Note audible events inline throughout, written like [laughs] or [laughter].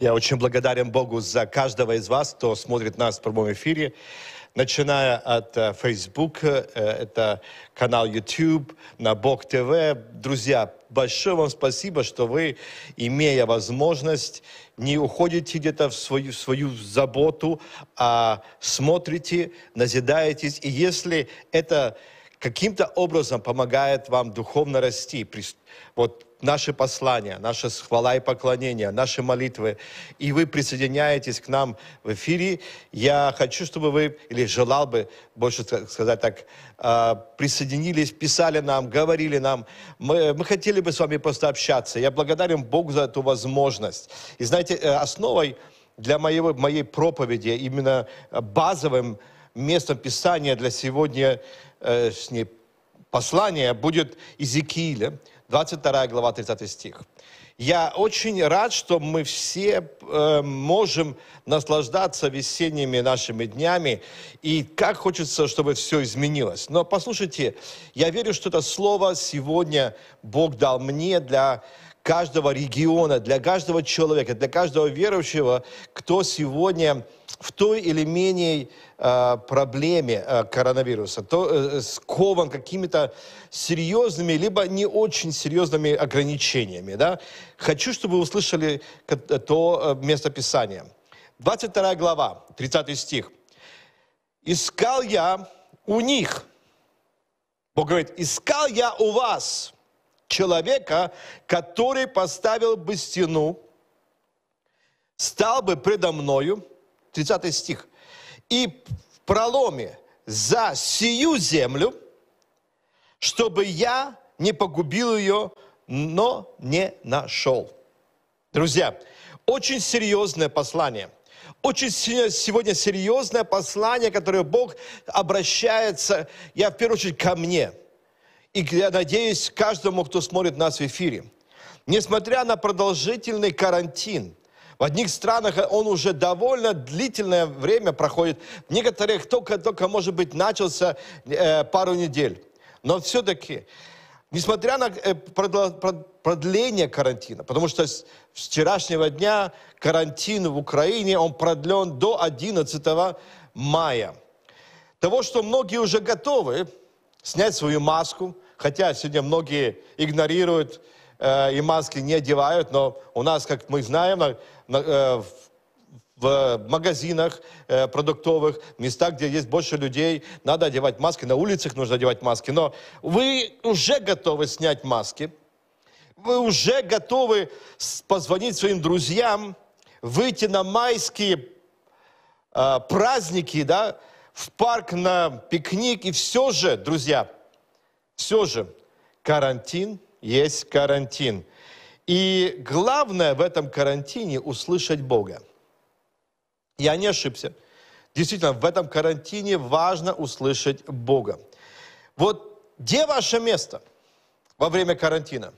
Я очень благодарен Богу за каждого из вас, кто смотрит нас в прямом эфире начиная от э, Facebook, э, это канал YouTube, на Бог ТВ. Друзья, большое вам спасибо, что вы, имея возможность, не уходите где-то в свою, в свою заботу, а смотрите, назидаетесь. И если это каким-то образом помогает вам духовно расти, вот наши послания, наша хвала и поклонение, наши молитвы, и вы присоединяетесь к нам в эфире, я хочу, чтобы вы, или желал бы, больше сказать так, а, присоединились, писали нам, говорили нам. Мы, мы хотели бы с вами просто общаться. Я благодарен Богу за эту возможность. И знаете, э, основой для моего, моей проповеди, именно э, базовым местом Писания для сегодня э, с ней послания будет Иезекииля, 22 глава, 30 стих. Я очень рад, что мы все э, можем наслаждаться весенними нашими днями, и как хочется, чтобы все изменилось. Но послушайте, я верю, что это слово сегодня Бог дал мне для каждого региона, для каждого человека, для каждого верующего, кто сегодня в той или менее а, проблеме а, коронавируса, то э, скован какими-то серьезными, либо не очень серьезными ограничениями. Да? Хочу, чтобы вы услышали э, то э, местописание. 22 глава, 30 стих. «Искал я у них». Бог говорит, «Искал я у вас человека, который поставил бы стену, стал бы предо мною, 30 стих. «И в проломе за сию землю, чтобы я не погубил ее, но не нашел». Друзья, очень серьезное послание. Очень сегодня серьезное послание, которое Бог обращается, я в первую очередь, ко мне. И я надеюсь, каждому, кто смотрит нас в эфире. Несмотря на продолжительный карантин – в одних странах он уже довольно длительное время проходит. В некоторых только-только, может быть, начался э, пару недель. Но все-таки, несмотря на э, продление карантина, потому что с вчерашнего дня карантин в Украине, он продлен до 11 мая. Того, что многие уже готовы снять свою маску, хотя сегодня многие игнорируют э, и маски не одевают, но у нас, как мы знаем, Э, в магазинах э, продуктовых, местах, где есть больше людей, надо одевать маски, на улицах нужно одевать маски. Но вы уже готовы снять маски, вы уже готовы позвонить своим друзьям, выйти на майские э, праздники, да, в парк на пикник. И все же, друзья, все же, карантин есть карантин. И главное в этом карантине услышать Бога. Я не ошибся. Действительно, в этом карантине важно услышать Бога. Вот где ваше место во время карантина?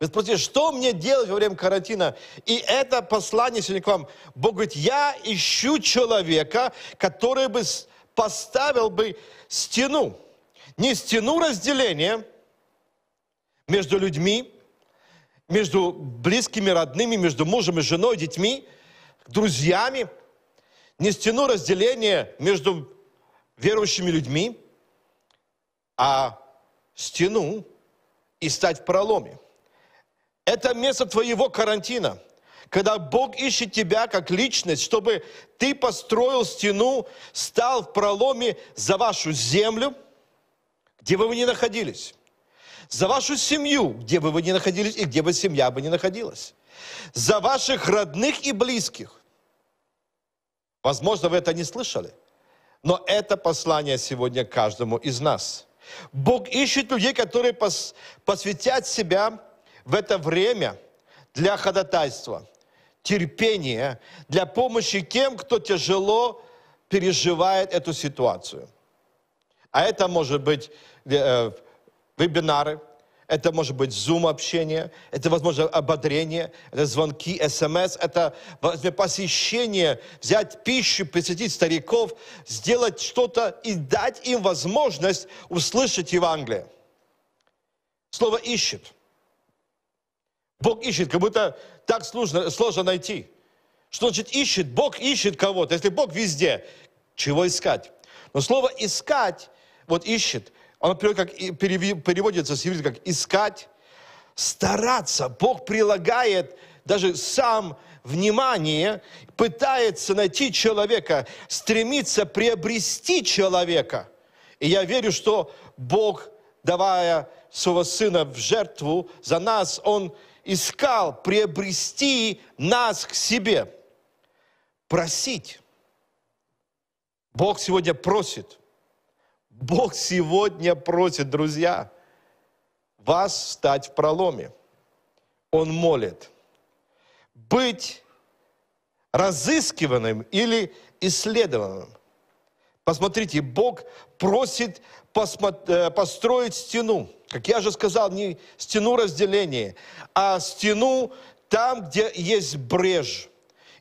Вы спросите, что мне делать во время карантина? И это послание сегодня к вам. Бог говорит, я ищу человека, который бы поставил бы стену. Не стену разделения между людьми, между близкими, родными, между мужем и женой, детьми, друзьями. Не стяну разделение между верующими людьми, а стяну и стать в проломе. Это место твоего карантина, когда Бог ищет тебя как личность, чтобы ты построил стену, стал в проломе за вашу землю, где бы вы ни находились за вашу семью, где бы вы ни находились и где бы семья бы ни находилась, за ваших родных и близких. Возможно, вы это не слышали, но это послание сегодня каждому из нас. Бог ищет людей, которые пос, посвятят себя в это время для ходатайства, терпения, для помощи тем, кто тяжело переживает эту ситуацию. А это может быть э, вебинары, это может быть зум-общение, это, возможно, ободрение, это звонки, смс, это посещение, взять пищу, посетить стариков, сделать что-то и дать им возможность услышать Евангелие. Слово «ищет». Бог ищет, как будто так сложно, сложно найти. Что значит ищет? Бог ищет кого-то. Если Бог везде, чего искать? Но слово «искать», вот «ищет», оно переводится с иврита как «искать», «стараться». Бог прилагает даже сам внимание, пытается найти человека, стремится приобрести человека. И я верю, что Бог, давая своего Сына в жертву за нас, Он искал приобрести нас к себе, просить. Бог сегодня просит – Бог сегодня просит, друзья, вас встать в проломе. Он молит быть разыскиванным или исследованным. Посмотрите, Бог просит э, построить стену. Как я же сказал, не стену разделения, а стену там, где есть брешь.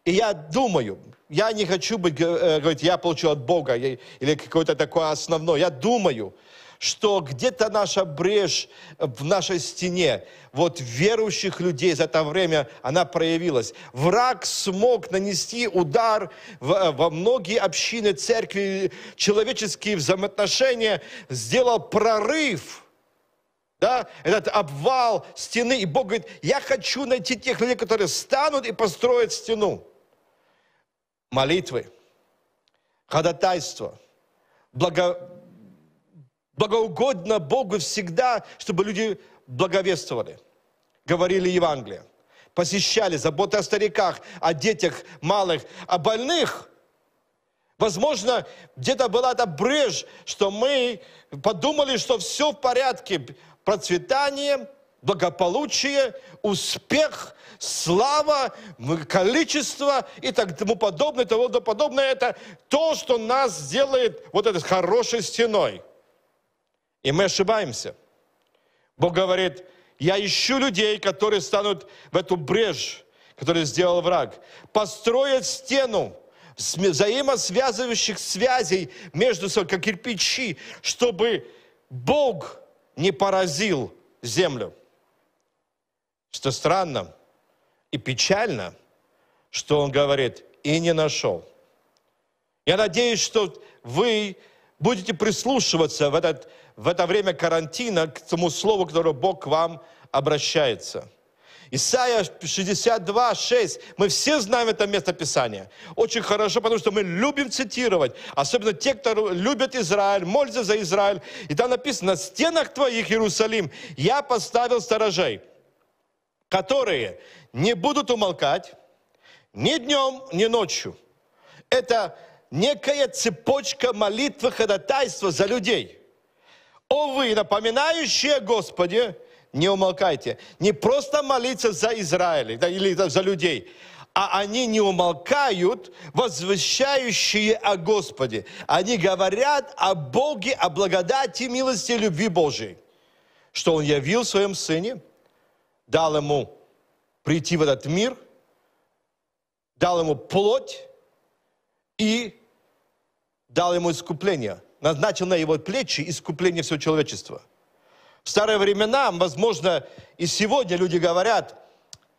И я думаю, я не хочу быть, э, говорит, я получу от Бога или какое-то такое основное. Я думаю, что где-то наша брешь э, в нашей стене, вот верующих людей за это время, она проявилась. Враг смог нанести удар э, во многие общины, церкви, человеческие взаимоотношения, сделал прорыв, да, этот обвал стены. И Бог говорит, я хочу найти тех людей, которые станут и построят стену молитвы, ходатайство, благо, благоугодно Богу всегда, чтобы люди благовествовали, говорили Евангелие, посещали заботы о стариках, о детях малых, о больных. Возможно, где-то была эта брешь, что мы подумали, что все в порядке, процветание, благополучие, успех, слава, количество и так тому подобное, тому подобное. Это то, что нас делает вот этой хорошей стеной. И мы ошибаемся. Бог говорит, я ищу людей, которые станут в эту брешь, которую сделал враг, построят стену, взаимосвязывающих связей между собой, как кирпичи, чтобы Бог не поразил землю. Что странно и печально, что он говорит, и не нашел. Я надеюсь, что вы будете прислушиваться в, этот, в это время карантина к тому слову, которое Бог к вам обращается. Исайя 62, 6. Мы все знаем это местописание. Очень хорошо, потому что мы любим цитировать. Особенно те, кто любят Израиль, молятся за Израиль. И там написано, на стенах твоих, Иерусалим, я поставил сторожей которые не будут умолкать ни днем, ни ночью. Это некая цепочка молитвы ходатайства за людей. О вы, напоминающие Господи, не умолкайте. Не просто молиться за Израиль да, или да, за людей, а они не умолкают, возвещающие о Господе. Они говорят о Боге, о благодати, милости, любви Божией, что Он явил в Своем Сыне – дал ему прийти в этот мир, дал ему плоть и дал ему искупление, назначил на его плечи искупление всего человечества. В старые времена, возможно, и сегодня люди говорят,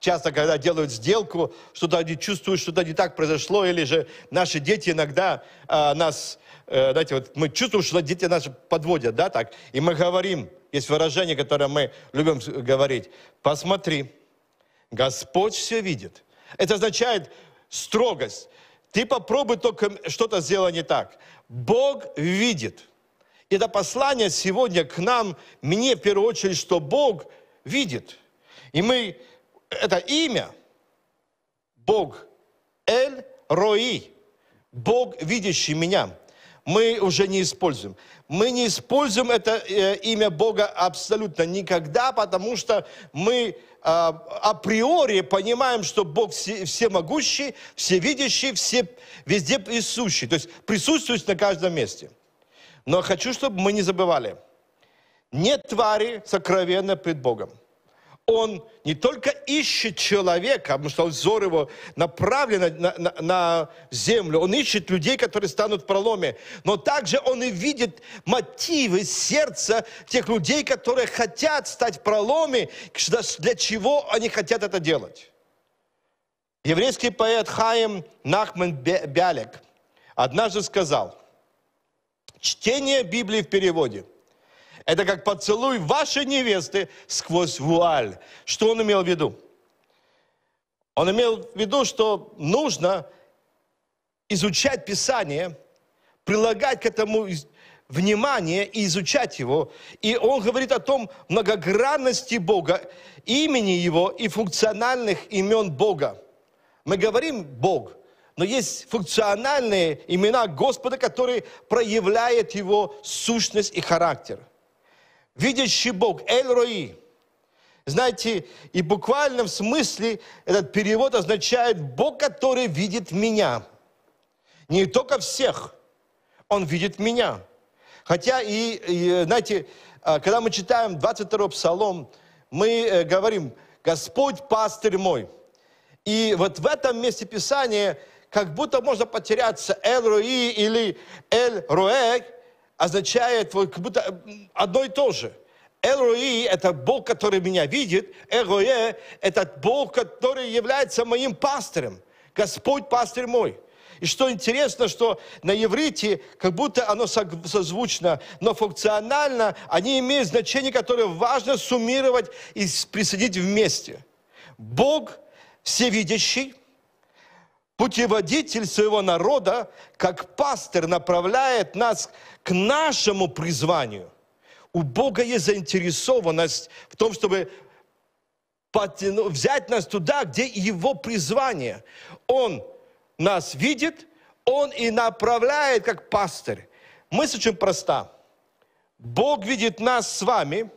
часто, когда делают сделку, что-то они чувствуют, что-то не так произошло, или же наши дети иногда э, нас, э, знаете, вот мы чувствуем, что дети нас подводят, да, так, и мы говорим – есть выражение, которое мы любим говорить. Посмотри, Господь все видит. Это означает строгость. Ты попробуй только что-то сделать не так. Бог видит. И это послание сегодня к нам, мне в первую очередь, что Бог видит. И мы, это имя, Бог Эль Рои, Бог, видящий меня мы уже не используем. Мы не используем это э, имя Бога абсолютно никогда, потому что мы а, априори понимаем, что Бог все всемогущий, всевидящий, все, везде присущий, то есть присутствует на каждом месте. Но хочу, чтобы мы не забывали, нет твари сокровенной пред Богом он не только ищет человека, потому что взор его направлен на, на, на землю, он ищет людей, которые станут в проломе, но также он и видит мотивы сердца тех людей, которые хотят стать в проломе, для чего они хотят это делать. Еврейский поэт Хаим Нахман Бялек однажды сказал, чтение Библии в переводе – это как поцелуй вашей невесты сквозь вуаль. Что он имел в виду? Он имел в виду, что нужно изучать Писание, прилагать к этому внимание и изучать его. И он говорит о том многогранности Бога, имени Его и функциональных имен Бога. Мы говорим «Бог», но есть функциональные имена Господа, которые проявляют Его сущность и характер – видящий Бог, Эль-Рои. Знаете, и буквально в смысле этот перевод означает «Бог, который видит меня». Не только всех, Он видит меня. Хотя и, и знаете, а, когда мы читаем 22 Псалом, мы э, говорим «Господь пастырь мой». И вот в этом месте Писания как будто можно потеряться Эль-Руи или Эль-Руэ, означает как будто одно и то же. Элруи – это Бог, который меня видит. Элруе – это Бог, который является моим пастырем. Господь пастырь мой. И что интересно, что на иврите, как будто оно созвучно, но функционально они имеют значение, которое важно суммировать и присоединить вместе. Бог всевидящий – путеводитель своего народа, как пастор направляет нас к нашему призванию. У Бога есть заинтересованность в том, чтобы взять нас туда, где Его призвание. Он нас видит, Он и направляет как пастырь. Мысль очень проста. Бог видит нас с вами,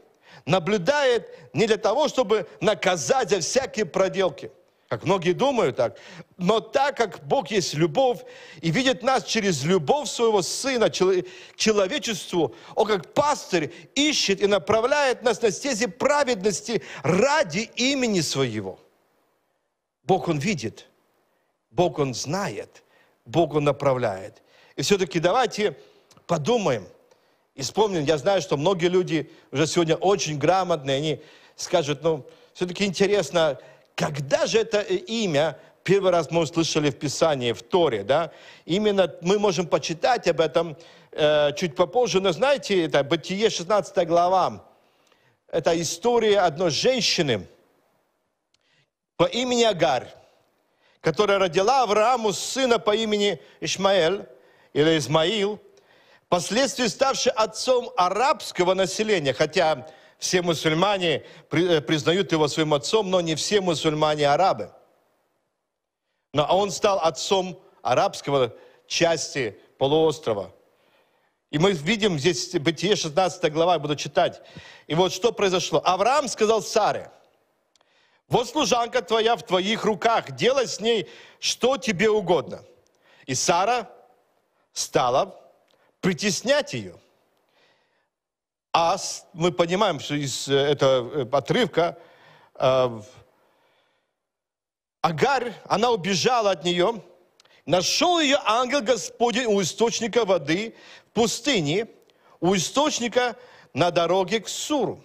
наблюдает не для того, чтобы наказать за всякие проделки – как многие думают так. Но так как Бог есть любовь и видит нас через любовь своего Сына человечеству, Он как пастырь ищет и направляет нас на стези праведности ради имени Своего. Бог Он видит, Бог Он знает, Бог Он направляет. И все-таки давайте подумаем и вспомним. Я знаю, что многие люди уже сегодня очень грамотные, они скажут, ну, все-таки интересно, когда же это э, имя первый раз мы услышали в Писании, в Торе, да? Именно мы можем почитать об этом э, чуть попозже, но знаете, это Бытие 16 глава. Это история одной женщины по имени Агарь, которая родила Аврааму сына по имени Ишмаэль или Измаил, впоследствии ставший отцом арабского населения, хотя все мусульмане э, признают его своим отцом, но не все мусульмане арабы. Но он стал отцом арабского части полуострова. И мы видим здесь Бытие 16 глава, я буду читать. И вот что произошло. Авраам сказал Саре, вот служанка твоя в твоих руках, делай с ней что тебе угодно. И Сара стала притеснять ее – а мы понимаем, что из э, этого э, отрывка э, Агарь, она убежала от нее, нашел ее ангел Господень у источника воды в пустыне, у источника на дороге к Суру.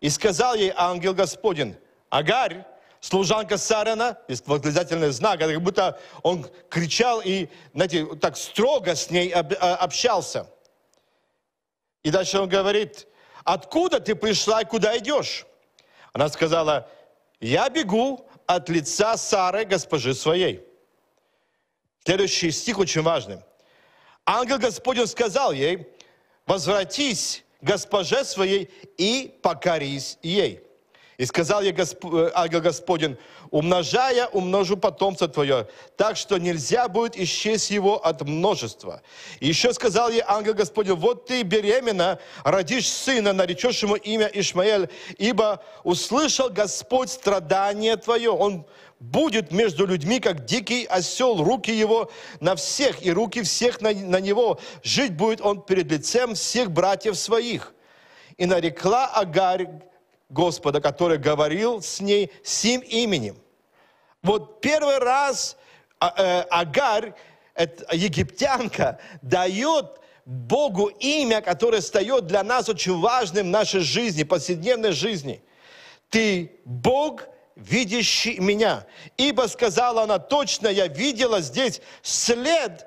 И сказал ей ангел Господень, Агарь, служанка Сарана, есть восклицательный знак, как будто он кричал и, знаете, так строго с ней э, общался – и дальше он говорит, откуда ты пришла и куда идешь? Она сказала, я бегу от лица Сары, госпожи своей. Следующий стих очень важный. Ангел Господень сказал ей, возвратись госпоже своей и покорись ей. И сказал я Госп... Э, ангел Господень, умножая, умножу потомство твое, так что нельзя будет исчесть его от множества. И еще сказал ей ангел Господень, вот ты беременна, родишь сына, наречешь ему имя Ишмаэль, ибо услышал Господь страдание твое. Он будет между людьми, как дикий осел, руки его на всех, и руки всех на, на него. Жить будет он перед лицем всех братьев своих. И нарекла Агарь Господа, который говорил с ней сим именем. Вот первый раз а, э, Агарь, египтянка, дает Богу имя, которое встает для нас очень важным в нашей жизни, повседневной жизни. Ты Бог, видящий меня. Ибо сказала она, точно я видела здесь след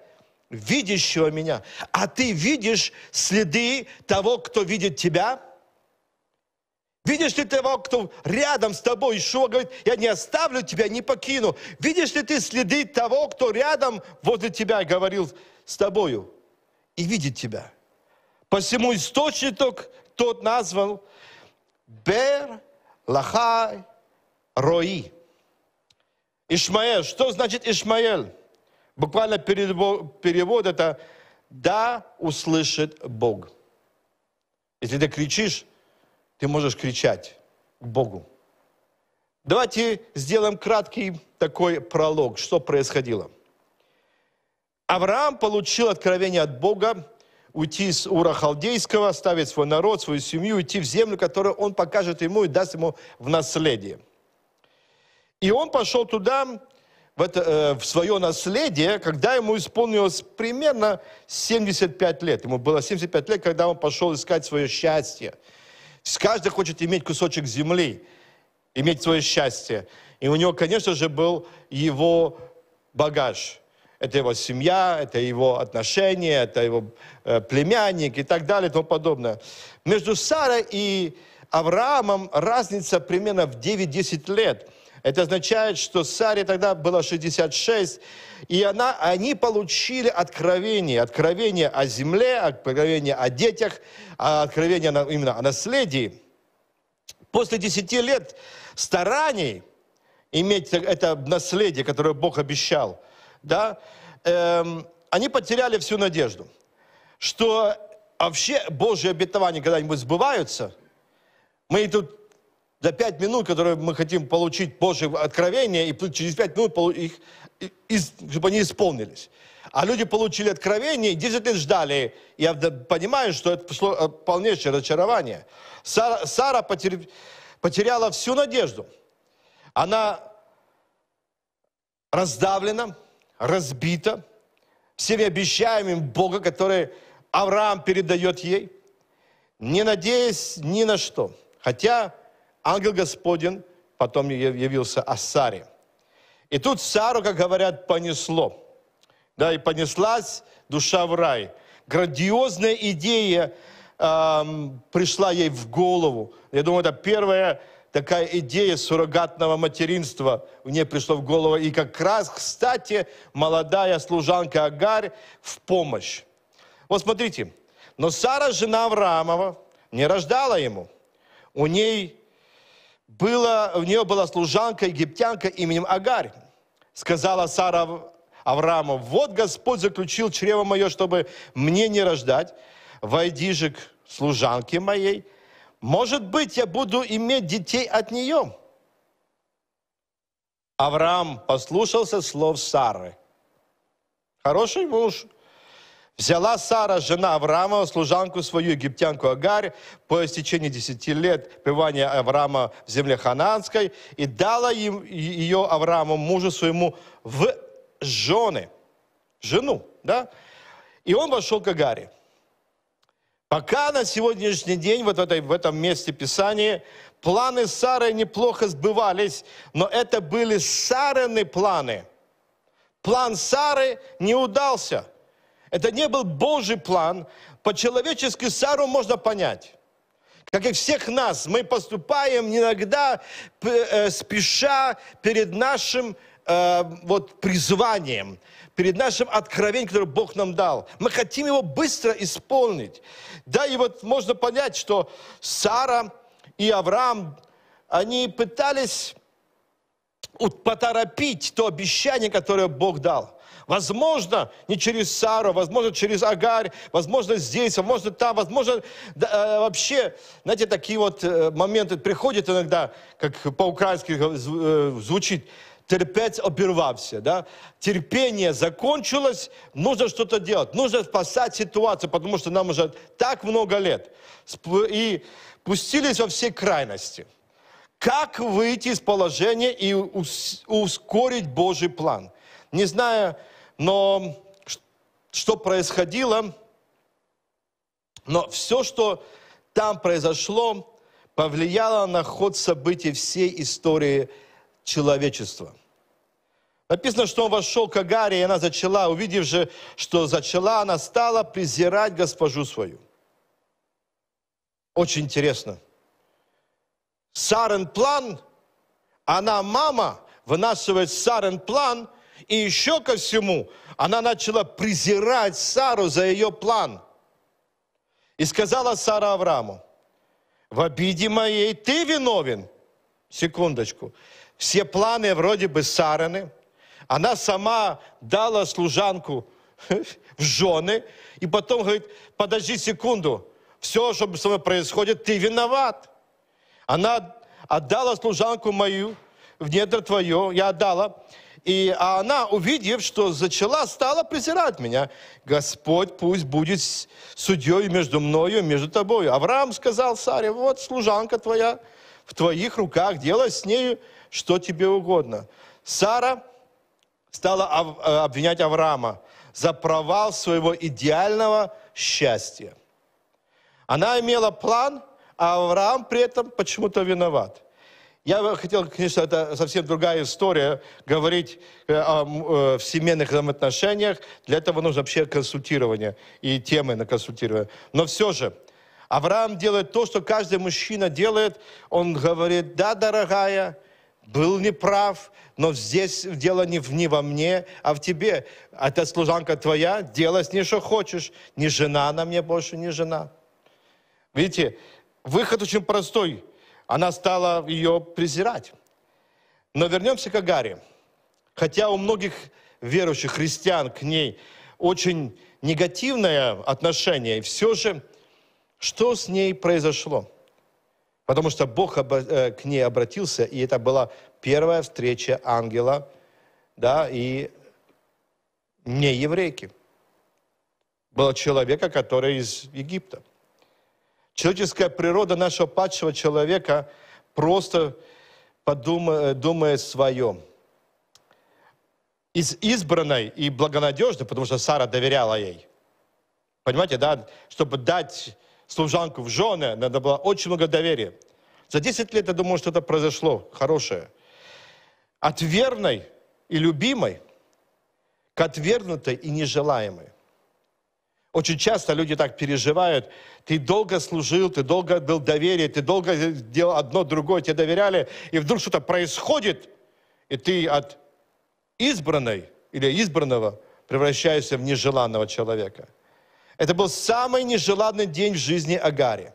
видящего меня. А ты видишь следы того, кто видит тебя – Видишь ли того, кто рядом с тобой? Ишуа говорит, я не оставлю тебя, не покину. Видишь ли ты следы того, кто рядом возле тебя говорил с тобою и видит тебя? Посему источник тот назвал Бер Лахай Рои. Ишмаэль. Что значит Ишмаэль? Буквально перевод, перевод это «Да услышит Бог». Если ты кричишь, ты можешь кричать к Богу. Давайте сделаем краткий такой пролог, что происходило. Авраам получил откровение от Бога уйти из Ура Халдейского, оставить свой народ, свою семью, уйти в землю, которую он покажет ему и даст ему в наследие. И он пошел туда, в, это, э, в свое наследие, когда ему исполнилось примерно 75 лет. Ему было 75 лет, когда он пошел искать свое счастье – Каждый хочет иметь кусочек земли, иметь свое счастье. И у него, конечно же, был его багаж. Это его семья, это его отношения, это его э, племянник и так далее и тому подобное. Между Сарой и Авраамом разница примерно в 9-10 лет – это означает, что Саре тогда было 66, и она, они получили откровение, откровение о земле, откровение о детях, а откровение именно о наследии. После 10 лет стараний иметь это наследие, которое Бог обещал, да, эм, они потеряли всю надежду, что вообще Божьи обетования когда-нибудь сбываются. Мы тут за пять минут, которые мы хотим получить Божье откровение, и через пять минут их, чтобы они исполнились. А люди получили откровение, 10 лет ждали. Я понимаю, что это пришло э, полнейшее разочарование. Сара, Сара потеряла всю надежду. Она раздавлена, разбита всеми обещаниями Бога, которые Авраам передает ей, не надеясь ни на что. Хотя ангел Господень, потом явился о Саре. И тут Сару, как говорят, понесло. Да, и понеслась душа в рай. Грандиозная идея эм, пришла ей в голову. Я думаю, это первая такая идея суррогатного материнства в мне пришла в голову. И как раз, кстати, молодая служанка Агарь в помощь. Вот смотрите, но Сара, жена Авраамова, не рождала ему. У ней было, у нее была служанка, египтянка именем Агарь. Сказала Сара Аврааму, вот Господь заключил чрево мое, чтобы мне не рождать. Войди же к служанке моей. Может быть, я буду иметь детей от нее. Авраам послушался слов Сары. Хороший муж – Взяла Сара, жена Авраама, служанку свою, египтянку Агарь, по истечении десяти лет пребывания Авраама в земле Хананской, и дала им, ее Аврааму, мужу своему, в жены, жену, да? И он вошел к Агаре. Пока на сегодняшний день, вот в, этой, в этом месте Писания, планы Сары неплохо сбывались, но это были Сарыны планы. План Сары не удался – это не был Божий план. По-человечески Сару можно понять. Как и всех нас, мы поступаем иногда э, спеша перед нашим э, вот призванием, перед нашим откровением, которое Бог нам дал. Мы хотим его быстро исполнить. Да, и вот можно понять, что Сара и Авраам, они пытались поторопить то обещание, которое Бог дал. Возможно, не через Сару, возможно, через Агарь, возможно, здесь, а возможно, там, возможно, да, э, вообще, знаете, такие вот э, моменты приходят иногда, как по-украински э, звучит, терпеть обервався, да? Терпение закончилось, нужно что-то делать, нужно спасать ситуацию, потому что нам уже так много лет. И пустились во все крайности. Как выйти из положения и ускорить Божий план? Не знаю, но что происходило, но все, что там произошло, повлияло на ход событий всей истории человечества. Написано, что он вошел к Агаре, и она зачала, увидев же, что зачала, она стала презирать госпожу свою. Очень интересно. Сарен план, она мама, вынашивает сарен план – и еще ко всему, она начала презирать Сару за ее план. И сказала Сара Аврааму, в обиде моей ты виновен. Секундочку. Все планы вроде бы Сарыны Она сама дала служанку [laughs] в жены. И потом говорит, подожди секунду. Все, что с тобой происходит, ты виноват. Она отдала служанку мою в недра твое. Я отдала. И а она, увидев, что зачала, стала презирать меня. Господь пусть будет судьей между мною и между тобою. Авраам сказал Саре, вот служанка твоя, в твоих руках, делай с нею, что тебе угодно. Сара стала э, обвинять Авраама за провал своего идеального счастья. Она имела план, а Авраам при этом почему-то виноват – я хотел, конечно, это совсем другая история, говорить э, о э, семейных взаимоотношениях. Для этого нужно вообще консультирование и темы на консультирование. Но все же, Авраам делает то, что каждый мужчина делает. Он говорит, да, дорогая, был неправ, но здесь дело не, в, не во мне, а в тебе. А это служанка твоя, делай с ней, что хочешь. Не жена она мне больше, не жена. Видите, выход очень простой она стала ее презирать. Но вернемся к Агаре. Хотя у многих верующих христиан к ней очень негативное отношение, все же, что с ней произошло? Потому что Бог э, к ней обратился, и это была первая встреча ангела да, и не еврейки. Был человека, который из Египта. Человеческая природа нашего падшего человека просто подумает, думает свое. Из избранной и благонадежной, потому что Сара доверяла ей. Понимаете, да? Чтобы дать служанку в жены, надо было очень много доверия. За 10 лет, я думаю, что-то произошло хорошее. От верной и любимой к отвергнутой и нежелаемой. Очень часто люди так переживают. Ты долго служил, ты долго был доверие, ты долго делал одно, другое, тебе доверяли, и вдруг что-то происходит, и ты от избранной или избранного превращаешься в нежеланного человека. Это был самый нежеланный день в жизни Агари.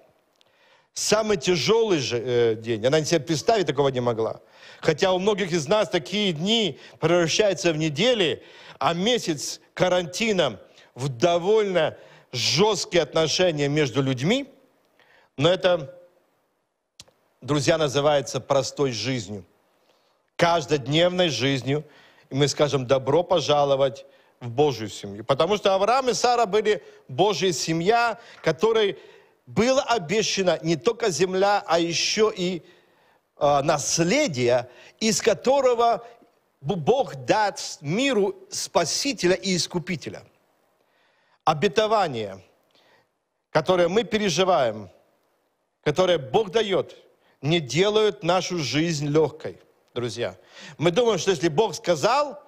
Самый тяжелый же, э, день. Она себе представить такого не могла. Хотя у многих из нас такие дни превращаются в недели, а месяц карантином – в довольно жесткие отношения между людьми, но это, друзья, называется простой жизнью, каждодневной жизнью. И мы скажем, добро пожаловать в Божью семью. Потому что Авраам и Сара были Божья семья, которой была обещана не только земля, а еще и э, наследие, из которого Бог даст миру Спасителя и Искупителя – обетование, которое мы переживаем, которое Бог дает, не делают нашу жизнь легкой, друзья. Мы думаем, что если Бог сказал,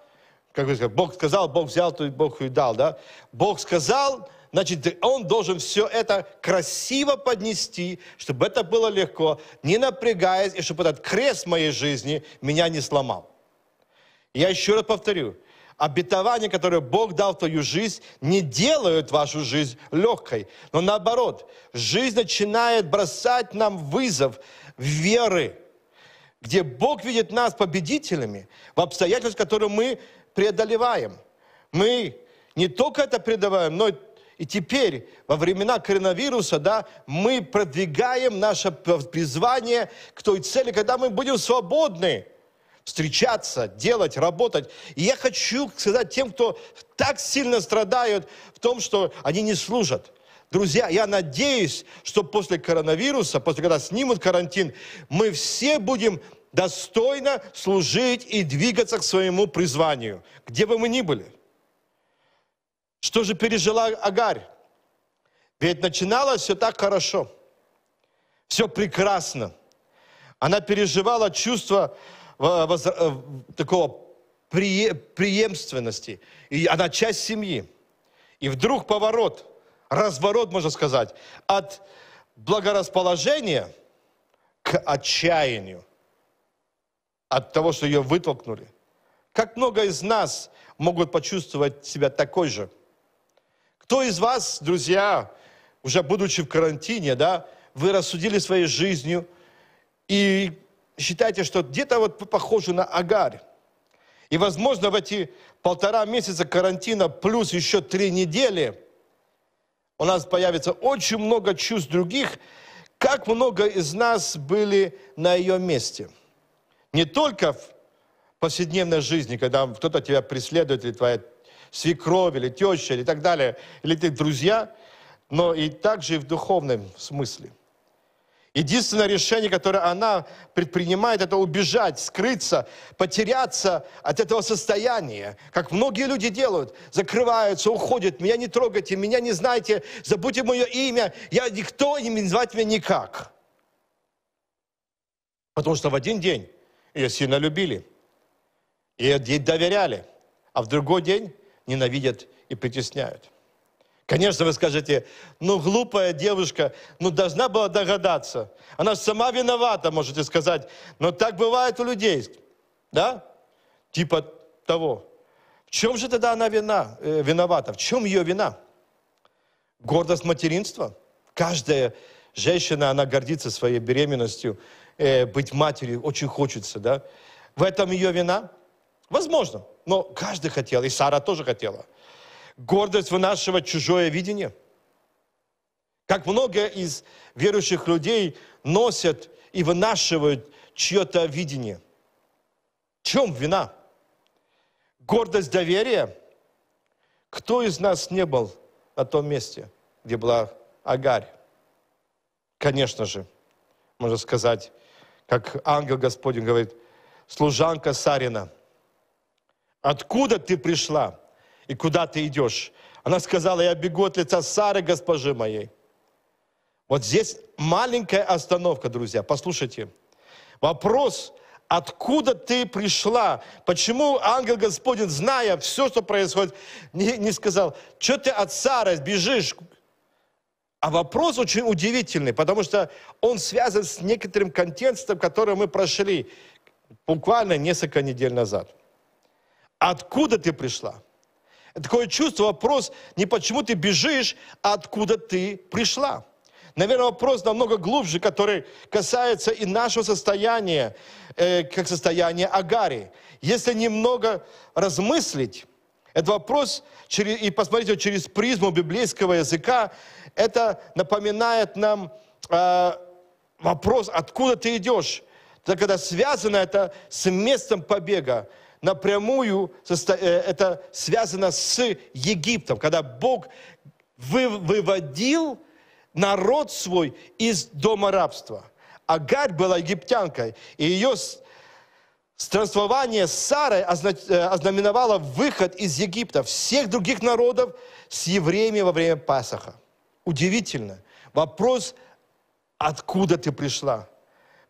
как вы сказали, Бог сказал, Бог взял, то Бог и дал, да? Бог сказал, значит, он должен все это красиво поднести, чтобы это было легко, не напрягаясь, и чтобы этот крест моей жизни меня не сломал. Я еще раз повторю, Обетования, которые Бог дал в твою жизнь, не делают вашу жизнь легкой. Но наоборот, жизнь начинает бросать нам вызов веры, где Бог видит нас победителями в обстоятельствах, которые мы преодолеваем. Мы не только это преодолеваем, но и теперь, во времена коронавируса, да, мы продвигаем наше призвание к той цели, когда мы будем свободны встречаться, делать, работать. И я хочу сказать тем, кто так сильно страдают в том, что они не служат. Друзья, я надеюсь, что после коронавируса, после когда снимут карантин, мы все будем достойно служить и двигаться к своему призванию, где бы мы ни были. Что же пережила Агарь? Ведь начиналось все так хорошо, все прекрасно. Она переживала чувство Э, такого преемственности. И она часть семьи. И вдруг поворот, разворот, можно сказать, от благорасположения к отчаянию. От того, что ее вытолкнули. Как много из нас могут почувствовать себя такой же. Кто из вас, друзья, уже будучи в карантине, да, вы рассудили своей жизнью и считайте, что где-то вот похоже на Агарь. И, возможно, в эти полтора месяца карантина плюс еще три недели у нас появится очень много чувств других, как много из нас были на ее месте. Не только в повседневной жизни, когда кто-то тебя преследует, или твоя свекровь, или теща, или так далее, или ты друзья, но и также и в духовном смысле – Единственное решение, которое она предпринимает, это убежать, скрыться, потеряться от этого состояния, как многие люди делают, закрываются, уходят, меня не трогайте, меня не знаете, забудьте мое имя, я никто не называть меня никак. Потому что в один день ее сильно любили, ей доверяли, а в другой день ненавидят и притесняют. Конечно, вы скажете, ну глупая девушка, ну должна была догадаться. Она же сама виновата, можете сказать. Но так бывает у людей, да? Типа того. В чем же тогда она вина, э, виновата? В чем ее вина? Гордость материнства. Каждая женщина, она гордится своей беременностью. Э, быть матерью очень хочется, да? В этом ее вина? Возможно. Но каждый хотел, и Сара тоже хотела – гордость вынашивать чужое видение. Как много из верующих людей носят и вынашивают чье-то видение. В чем вина? Гордость доверия? Кто из нас не был на том месте, где была Агарь? Конечно же, можно сказать, как ангел Господень говорит, служанка Сарина, откуда ты пришла? и куда ты идешь? Она сказала, я бегу от лица Сары, госпожи моей. Вот здесь маленькая остановка, друзья. Послушайте. Вопрос, откуда ты пришла? Почему ангел Господень, зная все, что происходит, не, не сказал, что ты от Сары бежишь? А вопрос очень удивительный, потому что он связан с некоторым контекстом, который мы прошли буквально несколько недель назад. Откуда ты пришла? такое чувство, вопрос не почему ты бежишь, а откуда ты пришла. Наверное, вопрос намного глубже, который касается и нашего состояния, э, как состояния Агари. Если немного размыслить, этот вопрос, через, и посмотреть его через призму библейского языка, это напоминает нам э, вопрос, откуда ты идешь. Это когда связано это с местом побега, напрямую э, это связано с Египтом, когда Бог выводил народ свой из дома рабства. Агарь была египтянкой, и ее странствование с Сарой э, ознаменовало выход из Египта всех других народов с евреями во время Пасаха. Удивительно. Вопрос, откуда ты пришла?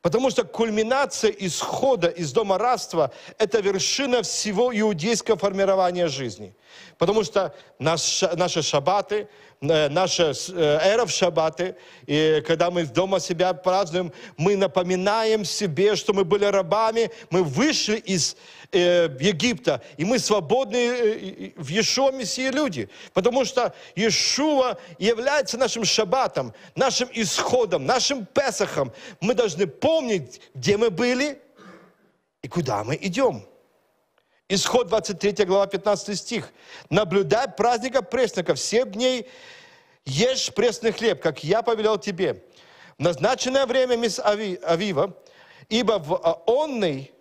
Потому что кульминация исхода из дома рабства – это вершина всего иудейского формирования жизни. Потому что наш, наши шабаты, Э, наша э, эра в шаббаты, и когда мы дома себя празднуем, мы напоминаем себе, что мы были рабами, мы вышли из э, Египта, и мы свободны в Иешуа Мессии люди, потому что Иешуа является нашим шаббатом, нашим исходом, нашим Песохом. Мы должны помнить, где мы были и куда мы идем. Исход 23 глава 15 стих. «Наблюдай праздника пресноков, все дней ешь пресный хлеб, как я повелел тебе. В назначенное время мисс Ави, Авива, ибо в а, онный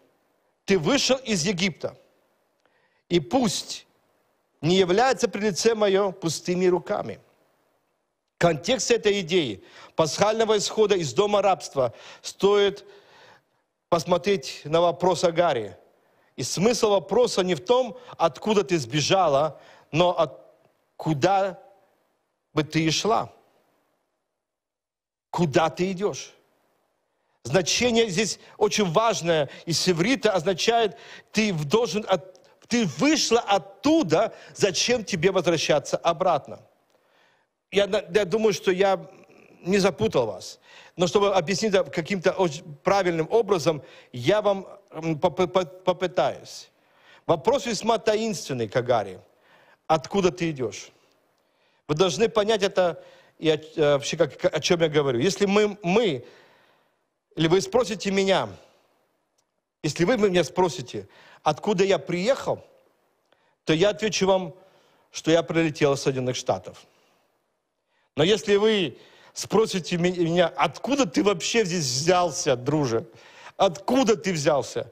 ты вышел из Египта. И пусть не является при лице мое пустыми руками». Контекст этой идеи пасхального исхода из дома рабства стоит посмотреть на вопрос о Гарри – и смысл вопроса не в том, откуда ты сбежала, но от куда бы ты и шла. Куда ты идешь? Значение здесь очень важное. И севрита означает, ты должен ты вышла оттуда, зачем тебе возвращаться обратно? Я, я думаю, что я не запутал вас. Но чтобы объяснить каким-то правильным образом, я вам попытаюсь. Вопрос весьма таинственный, Кагари. Откуда ты идешь? Вы должны понять это и э, вообще, как, о чем я говорю. Если мы, мы, или вы спросите меня, если вы меня спросите, откуда я приехал, то я отвечу вам, что я прилетел из Соединенных Штатов. Но если вы спросите меня, откуда ты вообще здесь взялся, друже, откуда ты взялся?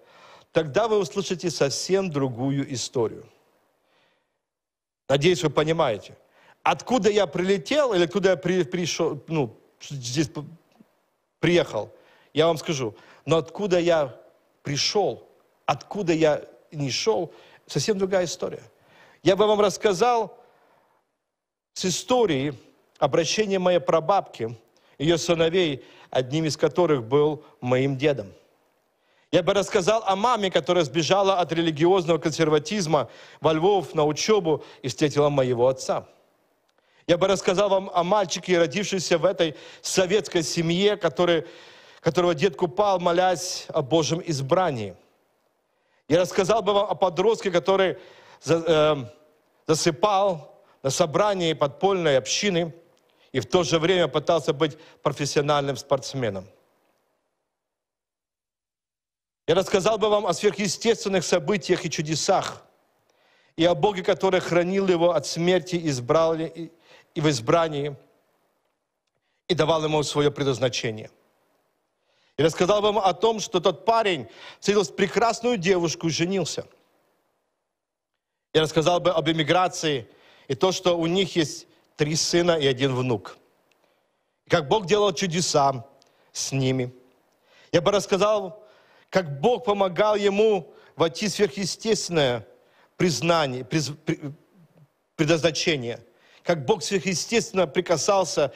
Тогда вы услышите совсем другую историю. Надеюсь, вы понимаете. Откуда я прилетел или откуда я при, пришел, ну, здесь приехал, я вам скажу. Но откуда я пришел, откуда я не шел, совсем другая история. Я бы вам рассказал с истории обращения моей прабабки, ее сыновей, одним из которых был моим дедом. Я бы рассказал о маме, которая сбежала от религиозного консерватизма во Львов на учебу и встретила моего отца. Я бы рассказал вам о мальчике, родившемся в этой советской семье, который, которого дед купал, молясь о Божьем избрании. Я рассказал бы вам о подростке, который э, засыпал на собрании подпольной общины и в то же время пытался быть профессиональным спортсменом. Я рассказал бы вам о сверхъестественных событиях и чудесах, и о Боге, который хранил его от смерти избрал, и в избрании, и давал ему свое предназначение. Я рассказал бы вам о том, что тот парень встретил прекрасную девушку и женился. Я рассказал бы об эмиграции и то, что у них есть три сына и один внук. Как Бог делал чудеса с ними. Я бы рассказал как Бог помогал ему войти в сверхъестественное признание, приз, предназначение, как Бог сверхъестественно прикасался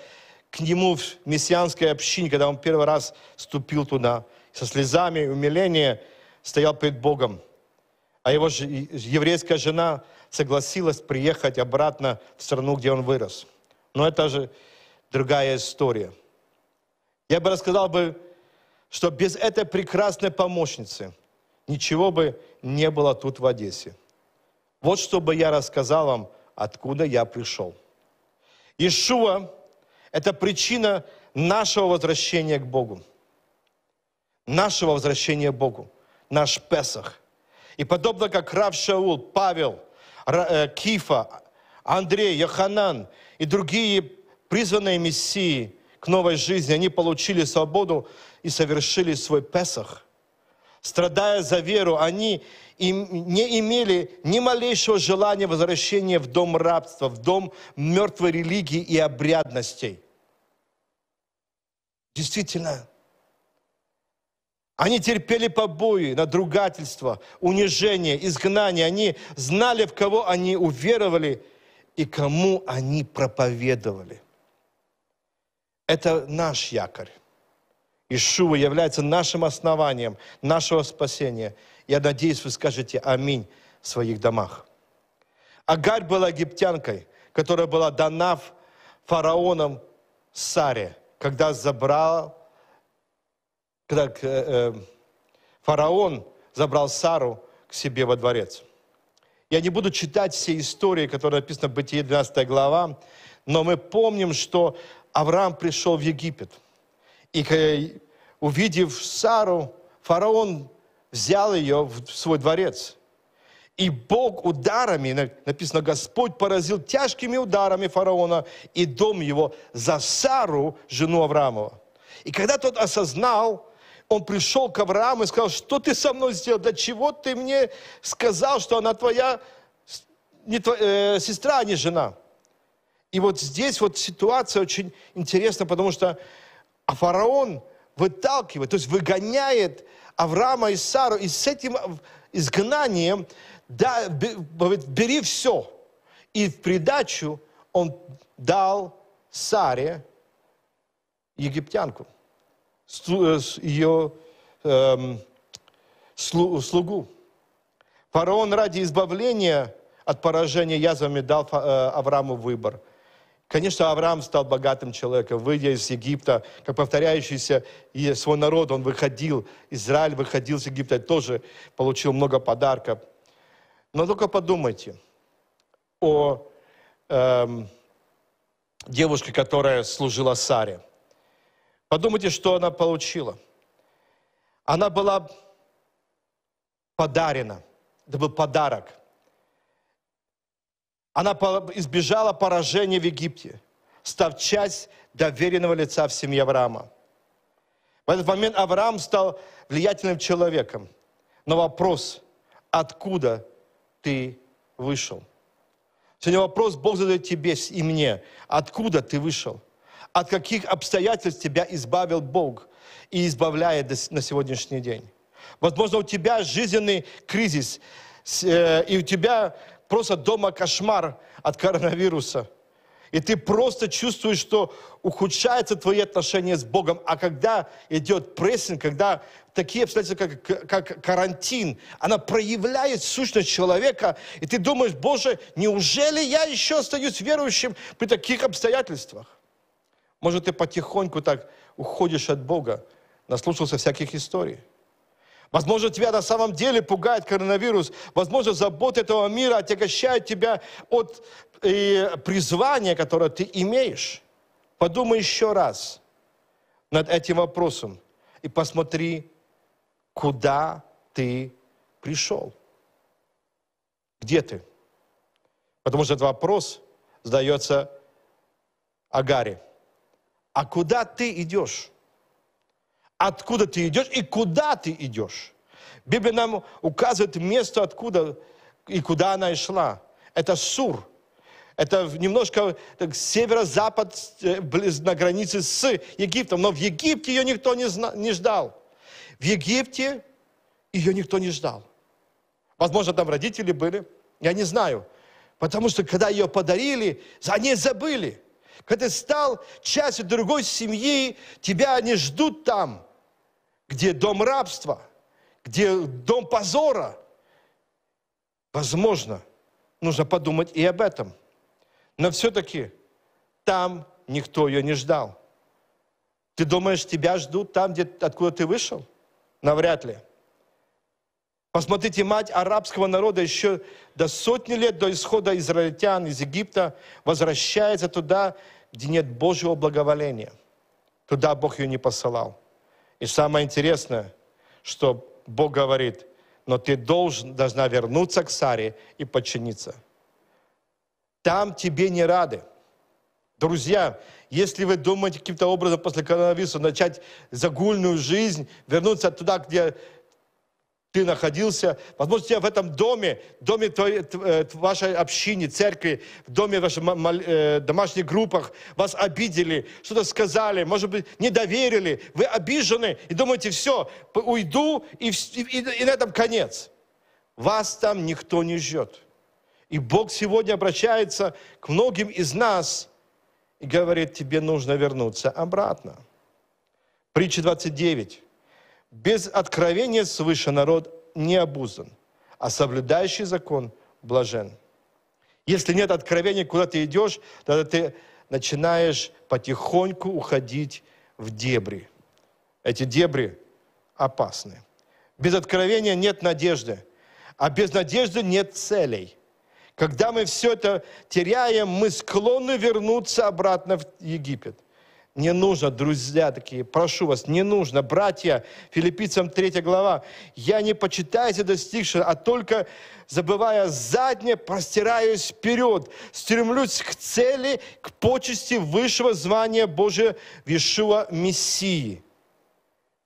к нему в мессианской общине, когда он первый раз ступил туда, со слезами и умилением стоял перед Богом. А его еврейская жена согласилась приехать обратно в страну, где он вырос. Но это же другая история. Я бы рассказал бы что без этой прекрасной помощницы ничего бы не было тут в Одессе. Вот чтобы я рассказал вам, откуда я пришел. Ишуа – это причина нашего возвращения к Богу. Нашего возвращения к Богу. Наш Песах. И подобно как Рав Шаул, Павел, э, Кифа, Андрей, Яханан и другие призванные Мессии к новой жизни, они получили свободу и совершили свой Песах. Страдая за веру, они не имели ни малейшего желания возвращения в дом рабства, в дом мертвой религии и обрядностей. Действительно, они терпели побои, надругательство, унижение, изгнание. Они знали, в кого они уверовали и кому они проповедовали. Это наш якорь. Ишува является нашим основанием, нашего спасения. Я надеюсь, вы скажете «Аминь» в своих домах. Агарь была египтянкой, которая была дана фараоном Саре, когда забрал, когда э, э, фараон забрал Сару к себе во дворец. Я не буду читать все истории, которые написаны в Бытие 12 глава, но мы помним, что Авраам пришел в Египет – и э, увидев Сару, фараон взял ее в свой дворец. И Бог ударами, написано, Господь поразил тяжкими ударами фараона и дом его за Сару, жену Авраамова. И когда тот осознал, он пришел к Аврааму и сказал, что ты со мной сделал, для чего ты мне сказал, что она твоя не твоя, э, сестра, а не жена. И вот здесь вот ситуация очень интересна, потому что а фараон выталкивает, то есть выгоняет Авраама и Сару. И с этим э, изгнанием, да, говорит, бери все. И в придачу он дал Саре египтянку, э, ее эм, слугу. Фараон ради избавления от поражения язвами дал э, Аврааму выбор – Конечно, Авраам стал богатым человеком, выйдя из Египта, как повторяющийся и свой народ, он выходил, Израиль выходил из Египта, тоже получил много подарков. Но только подумайте о эм, девушке, которая служила Саре. Подумайте, что она получила. Она была подарена, это был подарок – она избежала поражения в Египте, став часть доверенного лица в семье Авраама. В этот момент Авраам стал влиятельным человеком. Но вопрос, откуда ты вышел? Сегодня вопрос Бог задает тебе и мне. Откуда ты вышел? От каких обстоятельств тебя избавил Бог и избавляет на сегодняшний день? Возможно, у тебя жизненный кризис, э, и у тебя просто дома кошмар от коронавируса. И ты просто чувствуешь, что ухудшаются твои отношения с Богом. А когда идет прессинг, когда такие обстоятельства, как, как карантин, она проявляет сущность человека, и ты думаешь, Боже, неужели я еще остаюсь верующим при таких обстоятельствах? Может, ты потихоньку так уходишь от Бога, наслушался всяких историй. Возможно, тебя на самом деле пугает коронавирус. Возможно, заботы этого мира отягощают тебя от э, призвания, которое ты имеешь. Подумай еще раз над этим вопросом и посмотри, куда ты пришел. Где ты? Потому что этот вопрос задается Агаре. А куда ты идешь? откуда ты идешь и куда ты идешь. Библия нам указывает место, откуда и куда она и шла. Это Сур. Это немножко так, северо-запад э, на границе с Египтом. Но в Египте ее никто не, зна, не ждал. В Египте ее никто не ждал. Возможно, там родители были, я не знаю. Потому что, когда ее подарили, за ней забыли. Когда ты стал частью другой семьи, тебя не ждут там где дом рабства, где дом позора. Возможно, нужно подумать и об этом. Но все-таки там никто ее не ждал. Ты думаешь, тебя ждут там, где, откуда ты вышел? Навряд ли. Посмотрите, мать арабского народа еще до сотни лет до исхода израильтян из Египта возвращается туда, где нет Божьего благоволения. Туда Бог ее не посылал. И самое интересное, что Бог говорит, но ты должен, должна вернуться к Саре и подчиниться. Там тебе не рады. Друзья, если вы думаете каким-то образом после коронавируса начать загульную жизнь, вернуться туда, где ты находился. Возможно, тебя в этом доме, доме твоей, э, вашей общине, церкви, в доме в ваших э, домашних группах вас обидели, что-то сказали, может быть, не доверили, вы обижены и думаете, все, уйду и, и, и на этом конец. Вас там никто не ждет. И Бог сегодня обращается к многим из нас и говорит, тебе нужно вернуться обратно. Притча 29. Без откровения свыше народ не обузан, а соблюдающий закон блажен. Если нет откровения, куда ты идешь, тогда ты начинаешь потихоньку уходить в дебри. Эти дебри опасны. Без откровения нет надежды, а без надежды нет целей. Когда мы все это теряем, мы склонны вернуться обратно в Египет. Не нужно, друзья такие, прошу вас, не нужно, братья, филиппийцам 3 глава, я не почитаю себя достигшим, а только, забывая заднее, простираюсь вперед, стремлюсь к цели, к почести высшего звания Божия в Ишуа Мессии.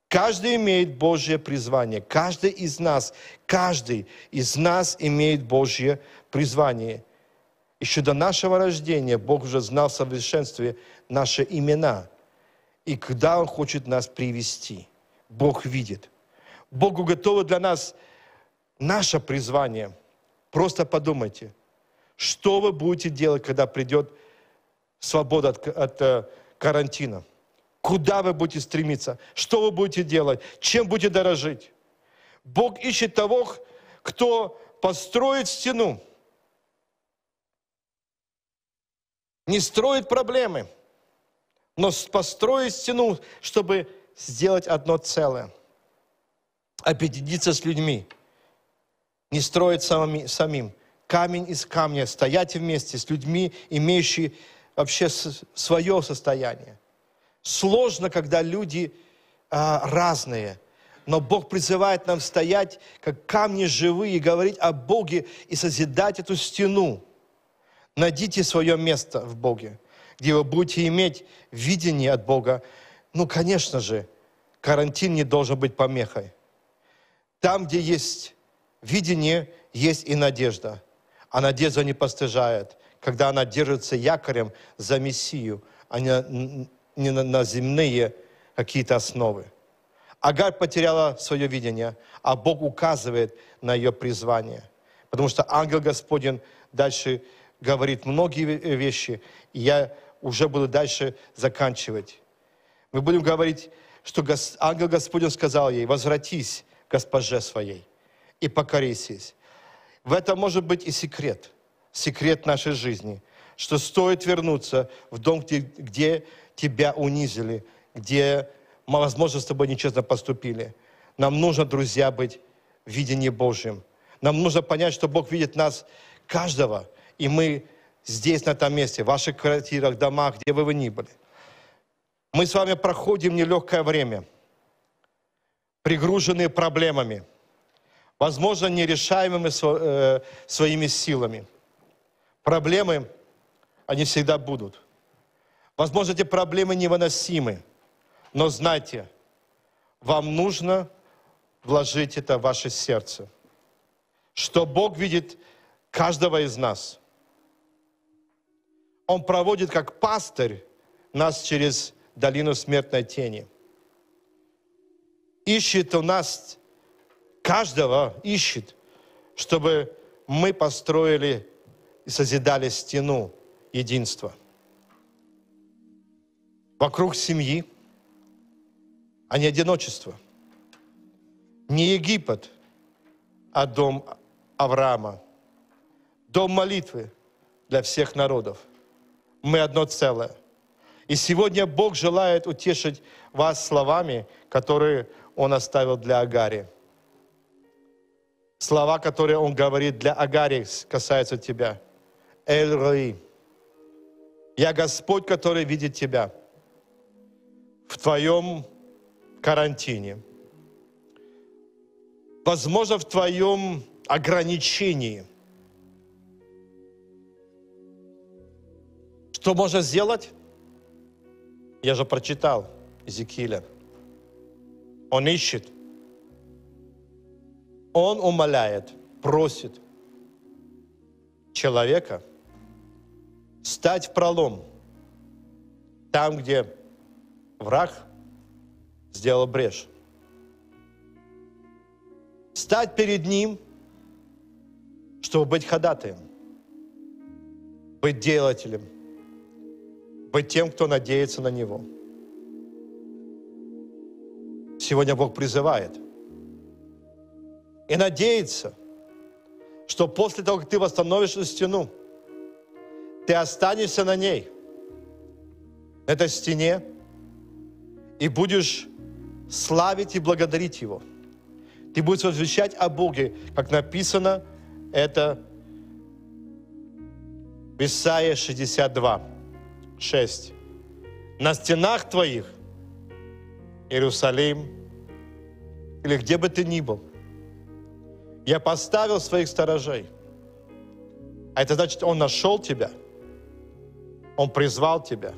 Каждый имеет Божье призвание, каждый из нас, каждый из нас имеет Божье призвание – еще до нашего рождения Бог уже знал в совершенстве наши имена и когда Он хочет нас привести. Бог видит. Богу готово для нас наше призвание. Просто подумайте, что вы будете делать, когда придет свобода от, от э, карантина? Куда вы будете стремиться? Что вы будете делать? Чем будете дорожить? Бог ищет того, кто построит стену не строит проблемы, но построит стену, чтобы сделать одно целое. Объединиться с людьми, не строить самим, самим. Камень из камня, стоять вместе с людьми, имеющими вообще свое состояние. Сложно, когда люди а, разные, но Бог призывает нам стоять, как камни живые, и говорить о Боге и созидать эту стену. Найдите свое место в Боге, где вы будете иметь видение от Бога. Ну, конечно же, карантин не должен быть помехой. Там, где есть видение, есть и надежда. А надежда не постыжает, когда она держится якорем за Мессию, а не, не на, на земные какие-то основы. Агарь потеряла свое видение, а Бог указывает на ее призвание. Потому что ангел Господень дальше говорит многие э, вещи, и я уже буду дальше заканчивать. Мы будем говорить, что ангел Господень сказал ей, возвратись к госпоже своей и покорись. В этом может быть и секрет, секрет нашей жизни, что стоит вернуться в дом, где, где тебя унизили, где, возможно, с тобой нечестно поступили. Нам нужно, друзья, быть в видении Божьем. Нам нужно понять, что Бог видит нас каждого – и мы здесь, на этом месте, в ваших квартирах, домах, где бы вы ни были. Мы с вами проходим нелегкое время, пригруженные проблемами, возможно, нерешаемыми э, своими силами. Проблемы, они всегда будут. Возможно, эти проблемы невыносимы, но знайте, вам нужно вложить это в ваше сердце, что Бог видит каждого из нас – он проводит как пастырь нас через долину смертной тени. Ищет у нас каждого, ищет, чтобы мы построили и созидали стену единства. Вокруг семьи, а не одиночество. Не Египет, а дом Авраама. Дом молитвы для всех народов – мы одно целое. И сегодня Бог желает утешить вас словами, которые Он оставил для Агари. Слова, которые Он говорит для Агари, касаются тебя. эль -Руи. Я Господь, который видит тебя в твоем карантине. Возможно, в твоем ограничении – Что можно сделать? Я же прочитал Иезекииля. Он ищет. Он умоляет, просит человека стать в пролом там, где враг сделал брешь. Стать перед ним, чтобы быть ходатаем, быть делателем – быть тем, кто надеется на Него. Сегодня Бог призывает и надеется, что после того, как ты восстановишь эту стену, ты останешься на ней, на этой стене, и будешь славить и благодарить Его. Ты будешь возвещать о Боге, как написано это в Исаии 62. 6. На стенах твоих, Иерусалим, или где бы ты ни был, я поставил своих сторожей. А это значит, Он нашел тебя, Он призвал тебя,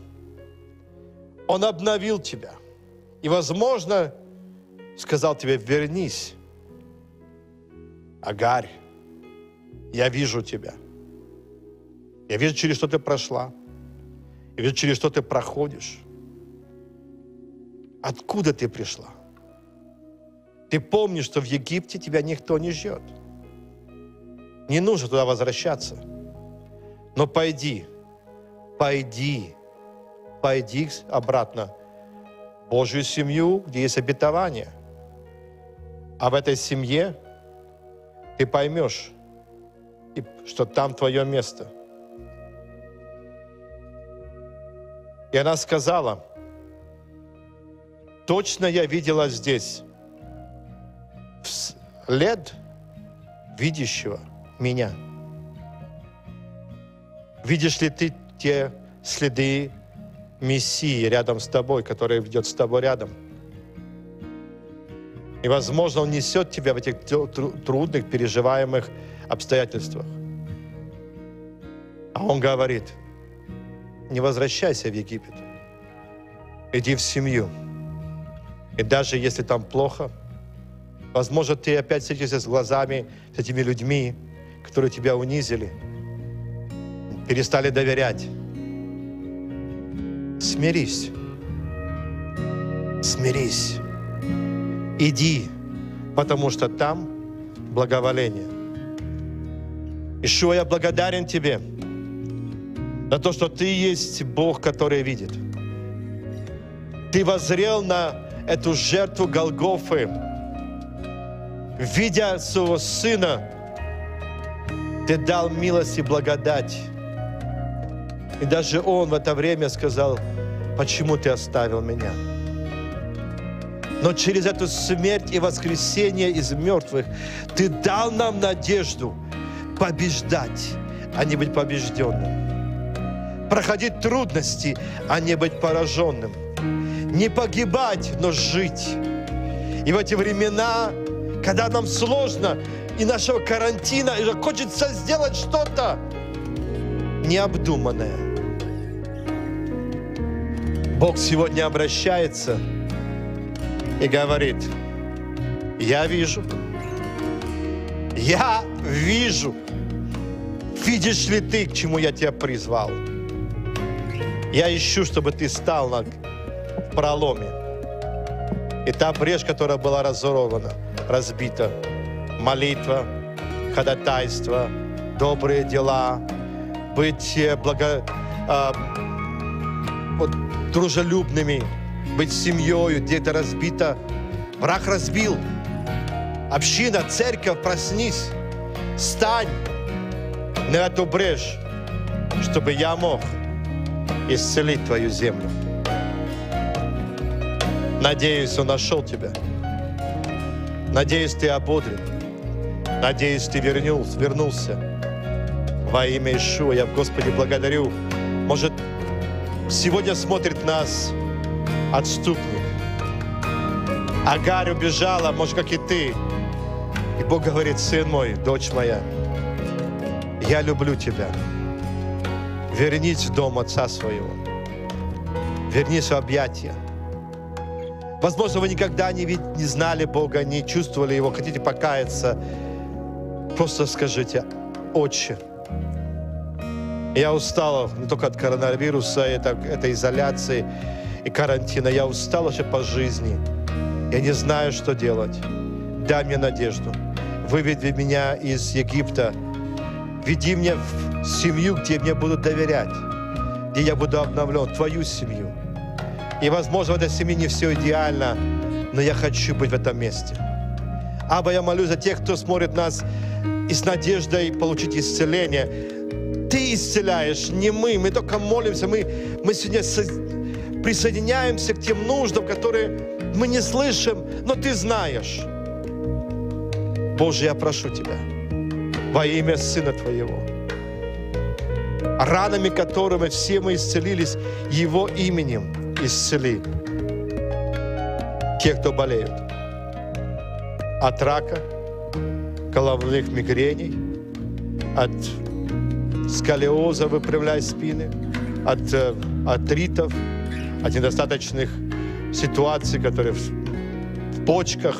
Он обновил тебя. И, возможно, сказал тебе, вернись, Агарь, я вижу тебя. Я вижу, через что ты прошла. Я вижу, через что ты проходишь. Откуда ты пришла? Ты помнишь, что в Египте тебя никто не ждет. Не нужно туда возвращаться. Но пойди, пойди, пойди обратно в Божью семью, где есть обетование. А в этой семье ты поймешь, что там твое место – И она сказала, точно я видела здесь след видящего меня. Видишь ли ты те следы Мессии рядом с тобой, который ведет с тобой рядом? И, возможно, Он несет тебя в этих трудных, переживаемых обстоятельствах. А Он говорит – не возвращайся в Египет. Иди в семью. И даже если там плохо, возможно, ты опять встретишься с глазами, с этими людьми, которые тебя унизили, перестали доверять. Смирись. Смирись. Иди, потому что там благоволение. Ишуа, я благодарен тебе – на то, что Ты есть Бог, который видит. Ты возрел на эту жертву Голгофы, видя своего Сына, Ты дал милость и благодать. И даже Он в это время сказал, почему Ты оставил меня? Но через эту смерть и воскресение из мертвых Ты дал нам надежду побеждать, а не быть побежденным проходить трудности, а не быть пораженным. Не погибать, но жить. И в эти времена, когда нам сложно, и нашего карантина, и хочется сделать что-то необдуманное. Бог сегодня обращается и говорит, я вижу, я вижу, видишь ли ты, к чему я тебя призвал? Я ищу, чтобы ты стал на проломе. И та брешь, которая была разорвана, разбита. Молитва, ходатайство, добрые дела, быть э, благо... Э, вот, дружелюбными, быть семьей, где-то разбито. Враг разбил. Община, церковь, проснись. Стань на эту брешь, чтобы я мог исцелить твою землю. Надеюсь, Он нашел тебя. Надеюсь, ты ободрен. Надеюсь, ты вернулся, вернулся. Во имя Ишуа я, в Господи, благодарю. Может, сегодня смотрит нас отступник. Агарь убежала, может, как и ты. И Бог говорит, сын мой, дочь моя, я люблю тебя вернись в дом отца своего. Вернись в объятия. Возможно, вы никогда не, вид, не знали Бога, не чувствовали Его, хотите покаяться. Просто скажите, «Отче, я устал, не только от коронавируса, это, это изоляции и карантина. Я устал вообще по жизни. Я не знаю, что делать. Дай мне надежду. Выведи меня из Египта, Веди меня в семью, где мне будут доверять, где я буду обновлен, Твою семью. И, возможно, в этой семье не все идеально, но я хочу быть в этом месте. Аба, я молю за тех, кто смотрит нас и с надеждой получить исцеление. Ты исцеляешь, не мы. Мы только молимся. Мы, мы сегодня со... присоединяемся к тем нуждам, которые мы не слышим, но ты знаешь. Боже, я прошу Тебя, во имя Сына Твоего. Ранами которыми все мы исцелились, Его именем исцели те, кто болеют от рака, головных мигрений, от сколиоза, выпрямляй спины, от э, артритов, от недостаточных ситуаций, которые в, в почках,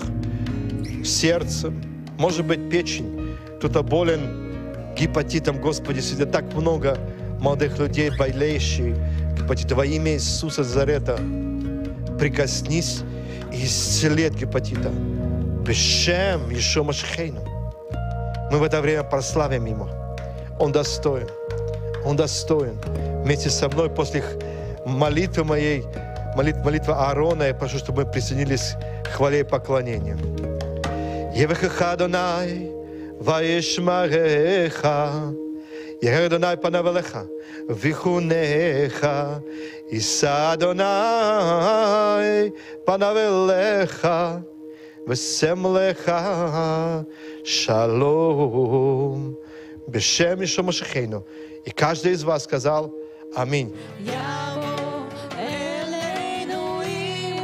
в сердце, может быть, печень кто-то болен гепатитом. Господи, сегодня так много молодых людей, болеющих гепатитом. Во имя Иисуса Зарета прикоснись и исцели от гепатита. Пишем еще Машхейну. Мы в это время прославим Его. Он достоин. Он достоин. Вместе со мной после молитвы моей, молитв, молитва Аарона, я прошу, чтобы мы присоединились к хвале и поклонению. Донай. וישמרך. ירא אדוני פניו אליך, ויחונך, יישא אדוני פניו אליך, ושם לך שלום. בשם ישוע משיחנו. И каждый из вас сказал «Аминь».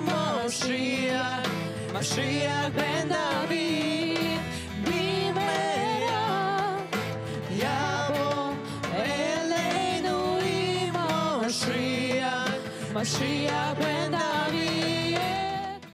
Машия, Машия. Mashiach when